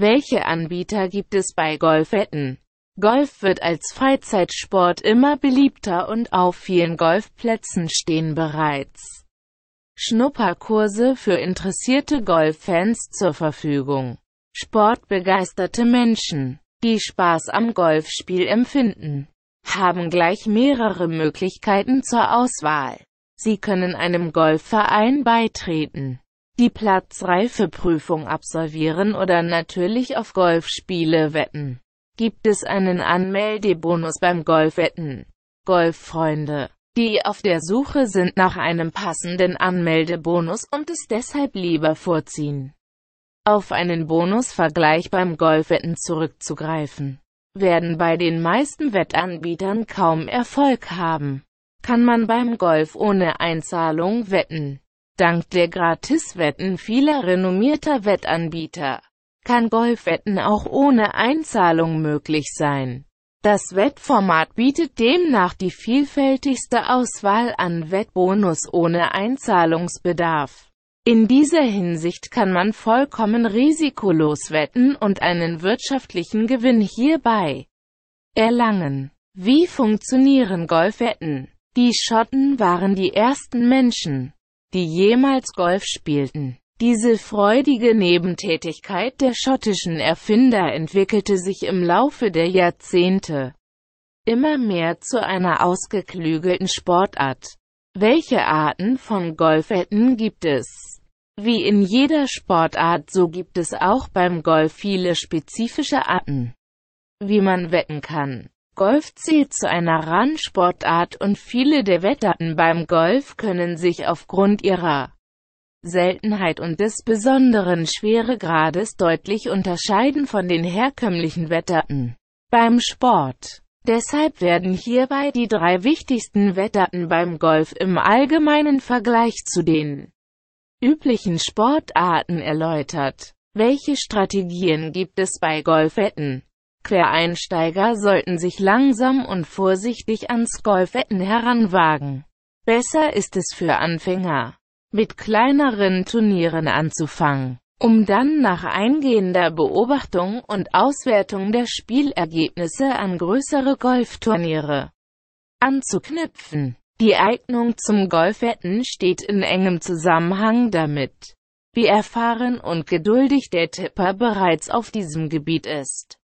Welche Anbieter gibt es bei Golfwetten? Golf wird als Freizeitsport immer beliebter und auf vielen Golfplätzen stehen bereits Schnupperkurse für interessierte Golffans zur Verfügung. Sportbegeisterte Menschen, die Spaß am Golfspiel empfinden, haben gleich mehrere Möglichkeiten zur Auswahl. Sie können einem Golfverein beitreten die Platzreifeprüfung absolvieren oder natürlich auf Golfspiele wetten. Gibt es einen Anmeldebonus beim Golfwetten? Golffreunde, die auf der Suche sind nach einem passenden Anmeldebonus und es deshalb lieber vorziehen, auf einen Bonusvergleich beim Golfwetten zurückzugreifen, werden bei den meisten Wettanbietern kaum Erfolg haben. Kann man beim Golf ohne Einzahlung wetten? Dank der Gratiswetten vieler renommierter Wettanbieter kann Golfwetten auch ohne Einzahlung möglich sein. Das Wettformat bietet demnach die vielfältigste Auswahl an Wettbonus ohne Einzahlungsbedarf. In dieser Hinsicht kann man vollkommen risikolos wetten und einen wirtschaftlichen Gewinn hierbei erlangen. Wie funktionieren Golfwetten? Die Schotten waren die ersten Menschen, die jemals Golf spielten. Diese freudige Nebentätigkeit der schottischen Erfinder entwickelte sich im Laufe der Jahrzehnte immer mehr zu einer ausgeklügelten Sportart. Welche Arten von Golfwetten gibt es? Wie in jeder Sportart so gibt es auch beim Golf viele spezifische Arten, wie man wetten kann. Golf zählt zu einer Randsportart und viele der Wetterten beim Golf können sich aufgrund ihrer Seltenheit und des besonderen Schweregrades deutlich unterscheiden von den herkömmlichen Wetterten beim Sport. Deshalb werden hierbei die drei wichtigsten Wetterten beim Golf im allgemeinen Vergleich zu den üblichen Sportarten erläutert. Welche Strategien gibt es bei Golfwetten? Quereinsteiger sollten sich langsam und vorsichtig ans Golfetten heranwagen. Besser ist es für Anfänger, mit kleineren Turnieren anzufangen, um dann nach eingehender Beobachtung und Auswertung der Spielergebnisse an größere Golfturniere anzuknüpfen. Die Eignung zum Golfetten steht in engem Zusammenhang damit, wie erfahren und geduldig der Tipper bereits auf diesem Gebiet ist.